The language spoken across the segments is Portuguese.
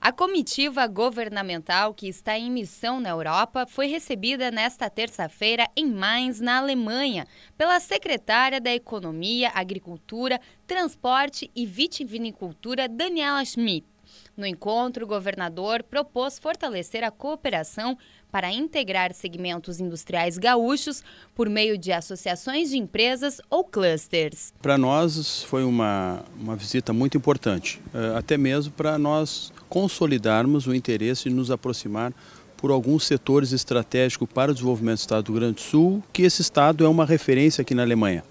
A comitiva governamental que está em missão na Europa foi recebida nesta terça-feira em Mainz, na Alemanha, pela secretária da Economia, Agricultura, Transporte e Vitivinicultura, Daniela Schmidt. No encontro, o governador propôs fortalecer a cooperação para integrar segmentos industriais gaúchos por meio de associações de empresas ou clusters. Para nós foi uma, uma visita muito importante, eh, até mesmo para nós consolidarmos o interesse e nos aproximar por alguns setores estratégicos para o desenvolvimento do Estado do Rio Grande do Sul, que esse Estado é uma referência aqui na Alemanha.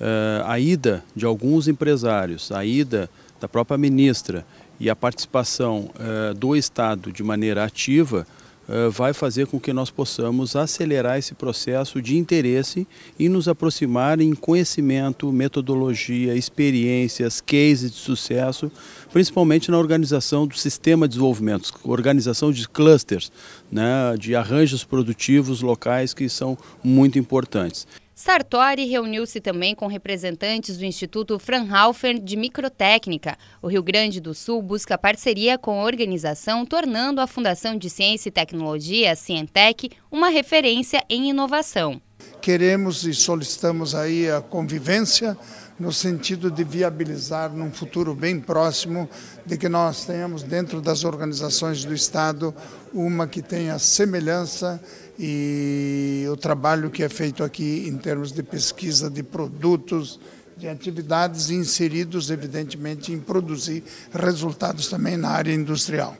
Eh, a ida de alguns empresários, a ida da própria ministra e a participação eh, do Estado de maneira ativa eh, vai fazer com que nós possamos acelerar esse processo de interesse e nos aproximar em conhecimento, metodologia, experiências, cases de sucesso, principalmente na organização do sistema de desenvolvimento, organização de clusters, né, de arranjos produtivos locais que são muito importantes. Sartori reuniu-se também com representantes do Instituto Fraunhofer de Microtécnica. O Rio Grande do Sul busca parceria com a organização, tornando a Fundação de Ciência e Tecnologia, Cientec, uma referência em inovação. Queremos e solicitamos aí a convivência no sentido de viabilizar num futuro bem próximo de que nós tenhamos dentro das organizações do Estado uma que tenha semelhança e o trabalho que é feito aqui em termos de pesquisa de produtos, de atividades inseridos, evidentemente, em produzir resultados também na área industrial.